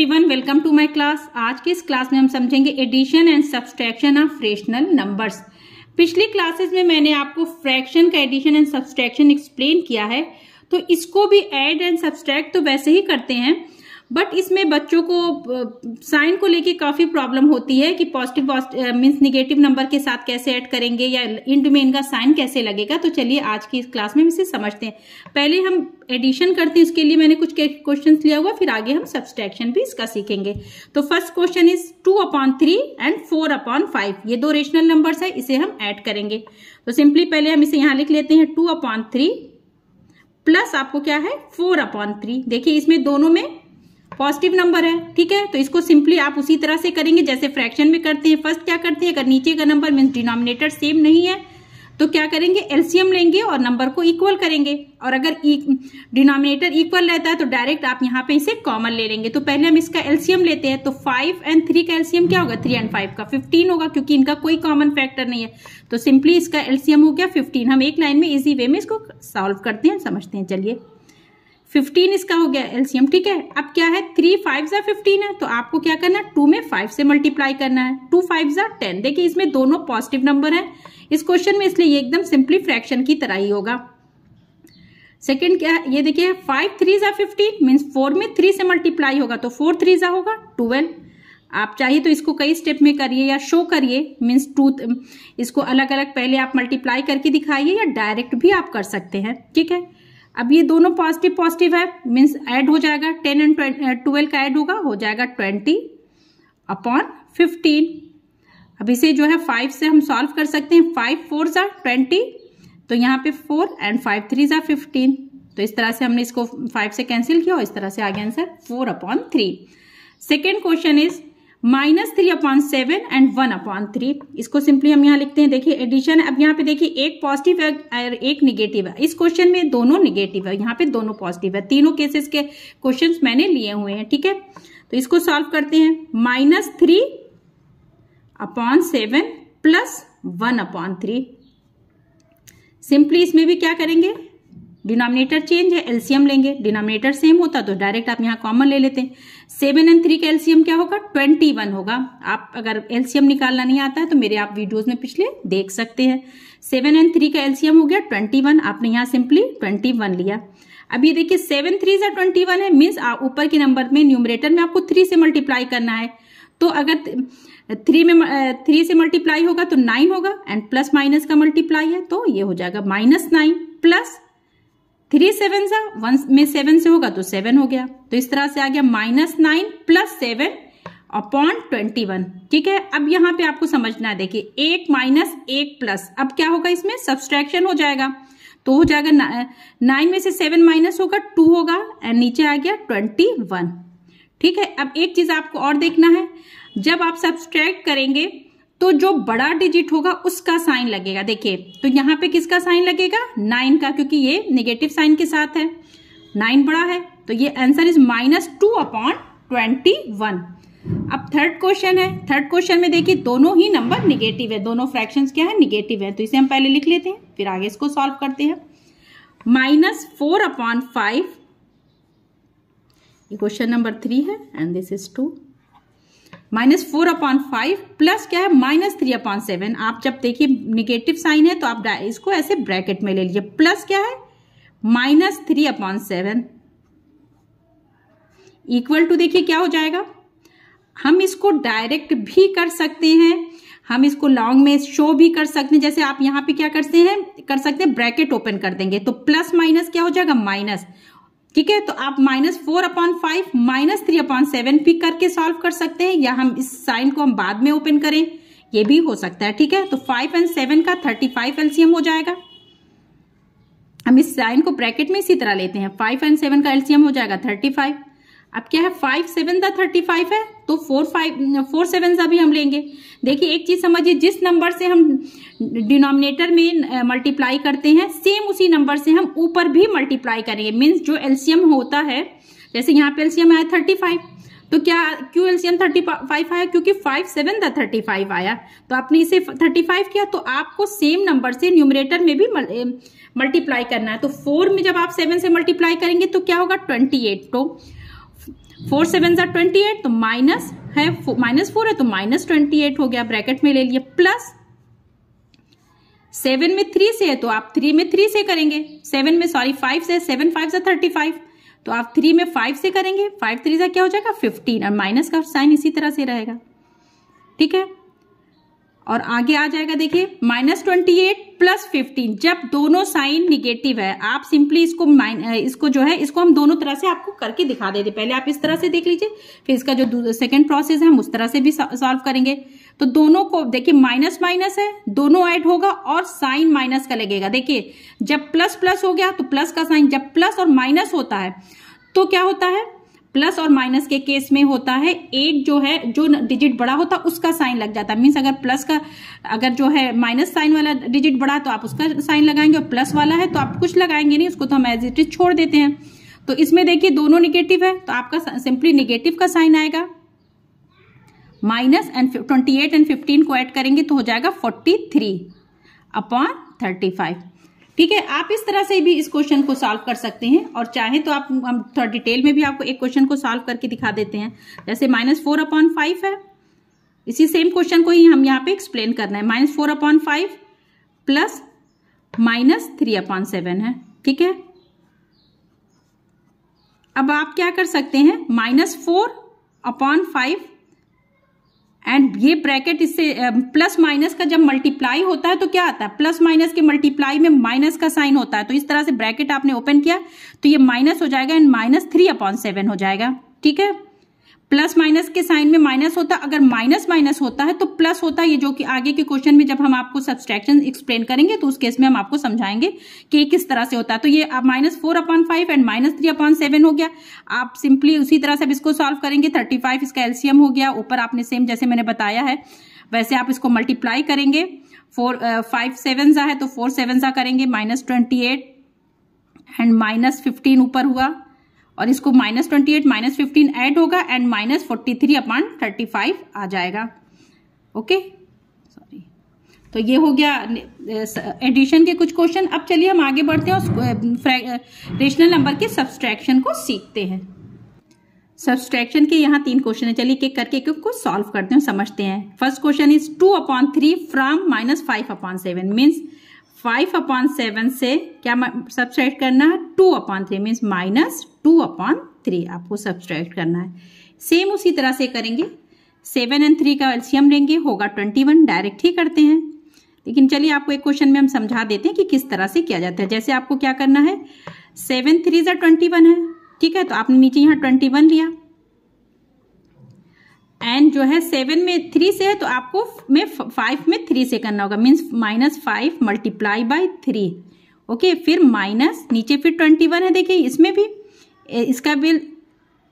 everyone welcome to my class आज की इस क्लास में हम समझेंगे addition and subtraction of fractional numbers पिछली क्लासेस में मैंने आपको फ्रैक्शन का एडिशन एंड सब्सट्रैक्शन एक्सप्लेन किया है तो इसको भी ऐड एंड सब्सट्रैक्ट तो वैसे ही करते हैं बट इसमें बच्चों को साइन को लेके काफ़ी प्रॉब्लम होती है कि पॉजिटिव मीन्स निगेटिव नंबर के साथ कैसे ऐड करेंगे या इंड में इनका साइन कैसे लगेगा तो चलिए आज की इस क्लास में हम इसे समझते हैं पहले हम एडिशन करते हैं इसके लिए मैंने कुछ क्वेश्चन लिया हुआ फिर आगे हम सब्सट्रैक्शन भी इसका सीखेंगे तो first question is two upon three and four upon five ये दो रेशनल नंबर है इसे हम ऐड करेंगे तो सिंपली पहले हम इसे यहाँ लिख लेते हैं टू अपॉन थ्री प्लस आपको क्या है फोर अपॉन थ्री देखिए इसमें दोनों में पॉजिटिव नंबर है ठीक है तो इसको सिंपली आप उसी तरह से करेंगे जैसे फ्रैक्शन में करते हैं फर्स्ट क्या करते हैं अगर नीचे का नंबर मीन्स डिनोमिनेटर सेम नहीं है तो क्या करेंगे एलसीएम लेंगे और नंबर को इक्वल करेंगे और अगर डिनोमिनेटर इक्वल रहता है तो डायरेक्ट आप यहाँ पे इसे कॉमन ले लेंगे तो पहले हम इसका एलसीएम लेते हैं तो फाइव एंड थ्री का एलसीएम क्या होगा थ्री एंड फाइव का फिफ्टीन होगा क्योंकि इनका कोई कॉमन फैक्टर नहीं है तो सिंपली इसका एलसीएम हो गया फिफ्टीन हम एक लाइन में इजी वे में इसको सॉल्व करते हैं समझते हैं चलिए फिफ्टीन इसका हो गया एलसीएम ठीक है अब क्या है थ्री फाइव जा फिफ्टीन है तो आपको क्या करना है टू में फाइव से मल्टीप्लाई करना है टू फाइव जा टेन देखिए इसमें दोनों पॉजिटिव नंबर है इस क्वेश्चन में इसलिए ये एकदम सिंपली फ्रैक्शन की तरह ही होगा सेकेंड क्या है ये देखिए फाइव थ्री जा फिफ्टीन मीन्स फोर में थ्री से मल्टीप्लाई होगा तो फोर थ्री जा होगा ट्वेल्व आप चाहिए तो इसको कई स्टेप में करिए या शो करिए मीन्स टू इसको अलग अलग पहले आप मल्टीप्लाई करके दिखाइए या डायरेक्ट भी आप कर सकते हैं ठीक है अब ये दोनों पॉजिटिव पॉजिटिव है मीन्स ऐड हो जाएगा टेन एंड ट्वेल्व का ऐड होगा हो जाएगा ट्वेंटी अपॉन फिफ्टीन अब इसे जो है फाइव से हम सॉल्व कर सकते हैं फाइव फोर सा ट्वेंटी तो यहाँ पे फोर एंड फाइव थ्री सा फिफ्टीन तो इस तरह से हमने इसको फाइव से कैंसिल किया और इस तरह से आगे answer four upon three second question is minus three upon seven and one upon three इसको सिंपली हम यहाँ लिखते हैं देखिए एडिशन अब यहाँ पे देखिए एक पॉजिटिव है और एक निगेटिव है इस क्वेश्चन में दोनों निगेटिव है यहाँ पे दोनों पॉजिटिव है तीनों केसेस के क्वेश्चन मैंने लिए हुए हैं ठीक है तो इसको सॉल्व करते हैं minus three upon seven plus one upon three simply इसमें भी क्या करेंगे डिनोमिनेटर चेंज है एल्सियम लेंगे डिनोमिनेटर सेम होता तो डायरेक्ट आप यहाँ कॉमन ले लेते हैं सेवन एंड थ्री का एलसीएम क्या होगा ट्वेंटी वन होगा आप अगर एल्सियम निकालना नहीं आता है तो मेरे आप वीडियोस में पिछले देख सकते हैं सेवन एंड थ्री का एल्सियम हो गया ट्वेंटी वन आपने यहाँ सिंपली ट्वेंटी वन लिया अब ये देखिए सेवन थ्री या ट्वेंटी वन है मीन्स ऊपर के नंबर में न्यूमरेटर में आपको थ्री से मल्टीप्लाई करना है तो अगर थ्री में थ्री से मल्टीप्लाई होगा तो नाइन होगा एंड प्लस माइनस का मल्टीप्लाई है तो ये हो जाएगा minus nine plus three seven सा वन में सेवन से होगा तो सेवन हो गया तो इस तरह से आ गया minus nine plus seven upon twenty one ठीक है अब यहाँ पे आपको समझना है देखिए एक माइनस एक प्लस अब क्या होगा इसमें सब्सट्रैक्शन हो जाएगा तो हो जाएगा नाइन में से सेवन माइनस होगा टू होगा एंड नीचे आ गया ट्वेंटी वन ठीक है अब एक चीज आपको और देखना है जब आप सब्सट्रैक्ट करेंगे तो जो बड़ा डिजिट होगा उसका साइन लगेगा देखिए तो यहां पे किसका साइन लगेगा नाइन का क्योंकि ये निगेटिव साइन के साथ है नाइन बड़ा है तो ये answer is minus two upon twenty one अब थर्ड क्वेश्चन है थर्ड क्वेश्चन में देखिए दोनों ही नंबर निगेटिव है दोनों फ्रैक्शन क्या है निगेटिव है तो इसे हम पहले लिख लेते हैं फिर आगे इसको सॉल्व करते हैं माइनस फोर अपॉन फाइव ये क्वेश्चन नंबर थ्री है and this is to minus four upon five plus क्या है माइनस थ्री अपॉन सेवन आप जब देखिए निगेटिव साइन है तो आप इसको ऐसे ब्रैकेट में ले लीजिए प्लस क्या है minus three upon seven equal to देखिए क्या हो जाएगा हम इसको डायरेक्ट भी कर सकते हैं हम इसको लॉन्ग में शो भी कर सकते हैं जैसे आप यहाँ पे क्या करते हैं कर सकते हैं ब्रैकेट ओपन कर देंगे तो प्लस माइनस क्या हो जाएगा माइनस ठीक है तो आप minus four upon five minus three upon seven pick करके सॉल्व कर सकते हैं या हम इस साइन को हम बाद में ओपन करें ये भी हो सकता है ठीक है तो फाइव एंड सेवन का थर्टी फाइव एलसीएम हो जाएगा हम इस साइन को ब्रैकेट में इसी तरह लेते हैं फाइव एंड सेवन का एलसीएम हो जाएगा थर्टी फाइव अब क्या है फाइव सेवन दा थर्टी फाइव है तो फोर फाइव फोर सेवन सा भी हम लेंगे देखिए एक चीज समझिए जिस नंबर से हम डिनोमिनेटर में मल्टीप्लाई करते हैं सेम उसी नंबर से हम ऊपर भी मल्टीप्लाई करेंगे मीन्स जो एल्सियम होता है जैसे यहाँ पे एल्सियम आया थर्टी फाइव तो क्या क्यों एल्सियम थर्टी फाइव आया क्योंकि फाइव सेवन था थर्टी फाइव आया तो आपने इसे थर्टी फाइव किया तो आपको सेम नंबर से न्यूमरेटर में भी मल्टीप्लाई करना है तो फोर में जब आप सेवन से मल्टीप्लाई करेंगे तो क्या होगा ट्वेंटी एट तो फोर सेवन सा ट्वेंटी एट तो माइनस है माइनस फोर है तो माइनस ट्वेंटी एट हो गया ब्रैकेट में ले लिए प्लस सेवन में थ्री से है तो आप थ्री में थ्री से करेंगे सेवन में सॉरी फाइव से सेवन फाइव से थर्टी फाइव तो आप थ्री में फाइव से करेंगे फाइव थ्री से क्या हो जाएगा फिफ्टीन और माइनस का साइन इसी तरह से रहेगा ठीक है और आगे आ जाएगा देखिए minus twenty eight plus fifteen जब दोनों साइन निगेटिव है आप सिंपली इसको इसको जो है इसको हम दोनों तरह से आपको करके दिखा देते पहले आप इस तरह से देख लीजिए फिर इसका जो सेकंड प्रोसेस है हम उस तरह से भी सॉल्व करेंगे तो दोनों को देखिए माइनस माइनस है दोनों ऐड होगा और साइन माइनस का लगेगा देखिए जब प्लस प्लस हो गया तो प्लस का साइन जब प्लस और माइनस होता है तो क्या होता है प्लस और माइनस के केस में होता है एट जो है जो डिजिट बड़ा होता है उसका साइन लग जाता है मीन्स अगर प्लस का अगर जो है माइनस साइन वाला डिजिट बड़ा तो आप उसका साइन लगाएंगे और प्लस वाला है तो आप कुछ लगाएंगे नहीं उसको तो हम एज इट इज छोड़ देते हैं तो इसमें देखिए दोनों निगेटिव है तो आपका सिंपली निगेटिव का साइन आएगा minus and twenty eight and fifteen को एड करेंगे तो हो जाएगा forty three upon thirty five ठीक है आप इस तरह से भी इस क्वेश्चन को सॉल्व कर सकते हैं और चाहे तो आप हम थोड़ा डिटेल में भी आपको एक क्वेश्चन को सॉल्व करके दिखा देते हैं जैसे माइनस फोर अपॉन फाइव है इसी सेम क्वेश्चन को ही हम यहाँ पे एक्सप्लेन करना है minus four upon five plus minus three upon seven है ठीक है अब आप क्या कर सकते हैं minus four upon five and ये ब्रैकेट इससे प्लस um, माइनस का जब मल्टीप्लाई होता है तो क्या आता है प्लस माइनस के मल्टीप्लाई में माइनस का साइन होता है तो इस तरह से ब्रैकेट आपने ओपन किया तो ये माइनस हो जाएगा and minus three upon seven हो जाएगा ठीक है प्लस माइनस के साइन में माइनस होता अगर माइनस माइनस होता है तो प्लस होता है ये जो कि आगे के क्वेश्चन में जब हम आपको सब्सट्रैक्शन एक्सप्लेन करेंगे तो उस केस में हम आपको समझाएंगे कि किस तरह से होता है तो ये आप minus four upon five and minus three upon seven हो गया आप सिंपली उसी तरह से अब इसको सॉल्व करेंगे थर्टी फाइव इसका एल्सियम हो गया ऊपर आपने सेम जैसे मैंने बताया है वैसे आप इसको मल्टीप्लाई करेंगे फोर फाइव सेवन सा है तो फोर सेवन सा करेंगे minus twenty eight and minus fifteen ऊपर हुआ और इसको minus twenty eight minus fifteen add होगा and minus forty three upon thirty five आ जाएगा ओके सॉरी तो ये हो गया एडिशन के कुछ क्वेश्चन अब चलिए हम आगे बढ़ते हैं रेशनल नंबर के सब्सट्रैक्शन को सीखते हैं सब्सट्रैक्शन के यहाँ तीन क्वेश्चन है चलिए एक करके एक को सॉल्व करते हैं समझते हैं first question is two upon three from minus five upon seven means five upon seven से क्या सब्सट्रैक्ट करना है two upon three means minus two upon three आपको सब्सट्रैक्ट करना है सेम उसी तरह से करेंगे सेवन एंड थ्री का एल्शियम लेंगे होगा ट्वेंटी वन डायरेक्ट ही करते हैं लेकिन चलिए आपको एक क्वेश्चन में हम समझा देते हैं कि किस तरह से किया जाता है जैसे आपको क्या करना है सेवन थ्री जो ट्वेंटी वन है ठीक है तो आपने नीचे यहाँ ट्वेंटी वन लिया एंड जो है सेवन में थ्री से है तो आपको में फाइव में थ्री से करना होगा means minus five multiply by three okay फिर माइनस नीचे फिर ट्वेंटी वन है देखिए इसमें भी इसका बिल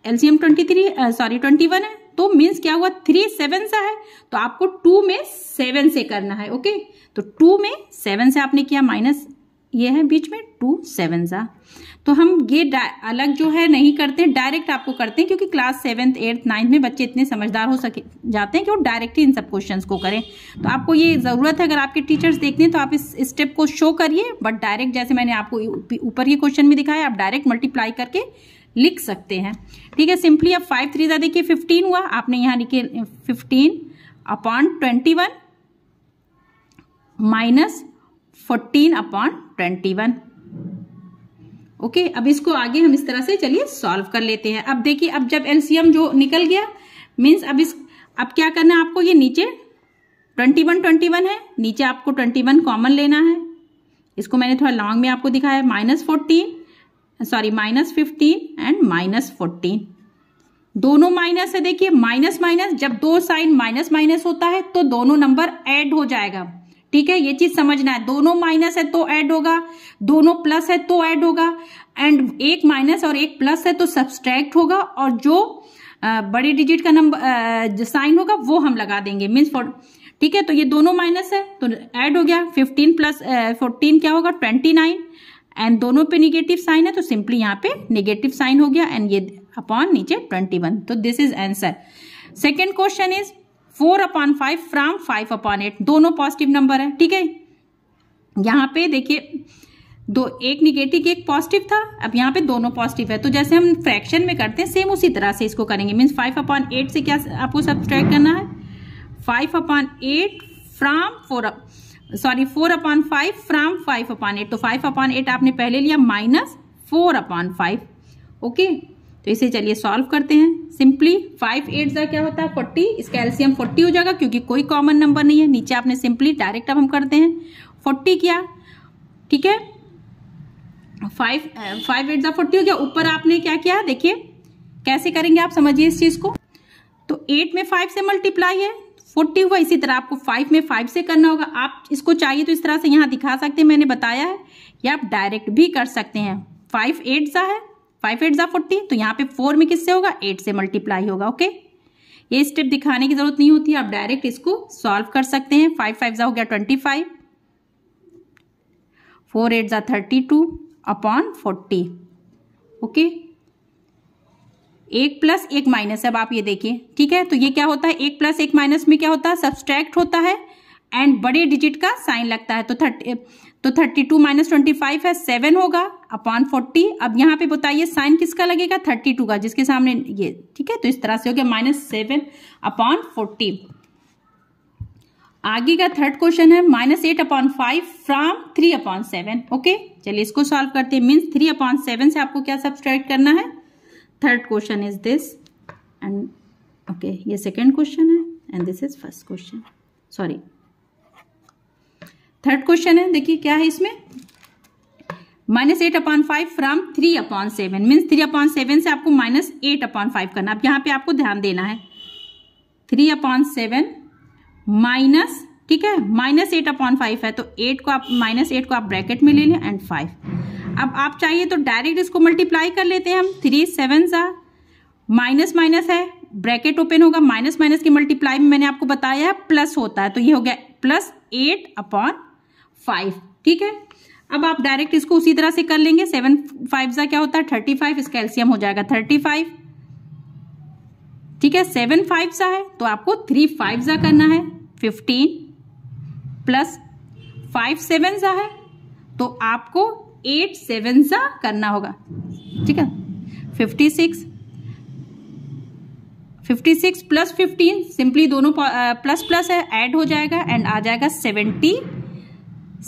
एम twenty three sorry twenty one है तो मीन्स क्या हुआ थ्री सेवन सा है तो आपको टू में सेवन से करना है ओके तो टू में सेवन से आपने किया माइनस ये है बीच में टू सेवन सा तो हम ये अलग जो है नहीं करते डायरेक्ट आपको करते हैं क्योंकि क्लास सेवन्थ एट्थ नाइन्थ में बच्चे इतने समझदार हो सके जाते हैं कि वो डायरेक्ट ही इन सब क्वेश्चंस को करें तो आपको ये ज़रूरत है अगर आपके टीचर्स देखते हैं तो आप इस स्टेप को शो करिए बट डायरेक्ट जैसे मैंने आपको ऊपर के क्वेश्चन में दिखाया आप डायरेक्ट मल्टीप्लाई करके लिख सकते हैं ठीक है सिंपली आप फाइव थ्री ज़्यादा देखिए फिफ्टीन हुआ आपने यहाँ लिखे fifteen upon twenty one minus fourteen upon twenty one okay अब इसको आगे हम इस तरह से चलिए सॉल्व कर लेते हैं अब देखिए अब जब एलसीएम जो निकल गया मीन्स अब इस अब क्या करना है आपको ये नीचे ट्वेंटी वन ट्वेंटी वन है नीचे आपको ट्वेंटी वन कॉमन लेना है इसको मैंने थोड़ा लॉन्ग में आपको दिखाया है minus fourteen sorry minus fifteen and minus fourteen दोनों माइनस है देखिए माइनस माइनस जब दो साइन माइनस माइनस होता है तो दोनों नंबर ऐड हो जाएगा ठीक है ये चीज समझना है दोनों माइनस है तो ऐड होगा दोनों प्लस है तो ऐड होगा एंड एक माइनस और एक प्लस है तो सब्सट्रैक्ट होगा और जो बड़े डिजिट का नंबर साइन होगा वो हम लगा देंगे मीन्स फॉर ठीक है तो ये दोनों माइनस है तो ऐड हो गया फिफ्टीन प्लस फोर्टीन क्या होगा ट्वेंटी नाइन एंड दोनों पे निगेटिव साइन है तो सिंपली यहाँ पे निगेटिव साइन हो गया एंड ये अपॉन नीचे ट्वेंटी वन तो this is answer second question is four upon five from five upon eight दोनों पॉजिटिव नंबर है ठीक है यहाँ पे देखिए दो एक निगेटिव एक पॉजिटिव था अब यहाँ पे दोनों पॉजिटिव है तो जैसे हम फ्रैक्शन में करते हैं सेम उसी तरह से इसको करेंगे मीन्स फाइव अपॉन एट से क्या आपको सब करना है five upon eight from four sorry four upon five from five upon eight तो फाइव अपॉन एट आपने पहले लिया minus four upon five okay तो इसे चलिए सॉल्व करते हैं सिंपली फाइव एट जो क्या होता है फोर्टी इसका एल्सियम फोर्टी हो जाएगा क्योंकि कोई कॉमन नंबर नहीं है नीचे आपने सिंपली डायरेक्ट अब हम करते हैं फोर्टी किया ठीक है फाइव फाइव एट जो फोर्टी हो गया ऊपर आपने क्या किया देखिए कैसे करेंगे आप समझिए इस चीज़ को तो एट में फाइव से मल्टीप्लाई है फोर्टी हुआ इसी तरह आपको फाइव में फाइव से करना होगा आप इसको चाहिए तो इस तरह से यहाँ दिखा सकते हैं मैंने बताया है या आप डायरेक्ट भी कर सकते हैं फाइव एट सा है फाइव एट ज़ा फोर्टी तो यहाँ पे फोर में किससे होगा एट से मल्टीप्लाई होगा ओके ये स्टेप दिखाने की जरूरत नहीं होती आप डायरेक्ट इसको सॉल्व कर सकते हैं फाइव फाइव ज़ा हो गया ट्वेंटी फाइव फोर एट ज़ा thirty two upon forty okay एक प्लस एक माइनस अब आप ये देखिए ठीक है तो ये क्या होता है एक प्लस एक माइनस में क्या होता है सब्सट्रैक्ट होता है एंड बड़े डिजिट का साइन लगता है तो थर्टी तो thirty two minus twenty five है सेवन होगा अपॉन फोर्टी अब यहाँ पे बताइए साइन किसका लगेगा थर्टी टू का जिसके सामने ये ठीक है तो इस तरह से हो गया माइनस सेवन अपॉन फोर्टी आगे का थर्ड क्वेश्चन है minus eight upon five from three upon seven okay चलिए इसको सॉल्व करते हैं मीन्स थ्री अपॉन सेवन से आपको क्या सब्सट्रैक्ट करना है third question is this and okay ये सेकेंड क्वेश्चन है and this is first question sorry third question है देखिए क्या है इसमें minus eight upon five from three upon seven means three upon seven से आपको माइनस एट अपॉन फाइव करना अब यहाँ पे आपको ध्यान देना है थ्री अपॉन सेवन माइनस ठीक है माइनस एट अपॉन फाइव है तो एट को आप माइनस एट को आप ब्रैकेट में ले लें एंड फाइव अब आप चाहिए तो डायरेक्ट इसको मल्टीप्लाई कर लेते हैं हम थ्री सेवन सा माइनस माइनस है ब्रैकेट ओपन होगा माइनस माइनस की मल्टीप्लाई में मैंने आपको बताया प्लस होता है तो ये हो गया प्लस एट अपॉन फाइव ठीक है अब आप डायरेक्ट इसको उसी तरह से कर लेंगे सेवन फाइव सा क्या होता है थर्टी फाइव इसका एल्सियम हो जाएगा थर्टी फाइव ठीक है सेवन फाइव सा है तो आपको थ्री फाइव सा करना है फिफ्टीन प्लस फाइव सेवन सा है तो आपको एट सेवन सा करना होगा ठीक है fifty six fifty six plus fifteen simply दोनों प्लस uh, प्लस है एड हो जाएगा एंड आ जाएगा सेवेंटी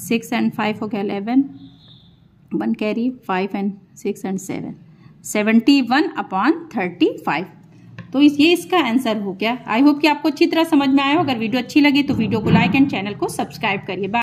सिक्स एंड फाइव हो गया eleven one carry five and six and seven seventy one upon thirty five तो ये इसका आंसर हो गया आई होप कि आपको अच्छी तरह समझ में आया हो अगर वीडियो अच्छी लगी तो वीडियो को लाइक एंड चैनल को सब्सक्राइब करिए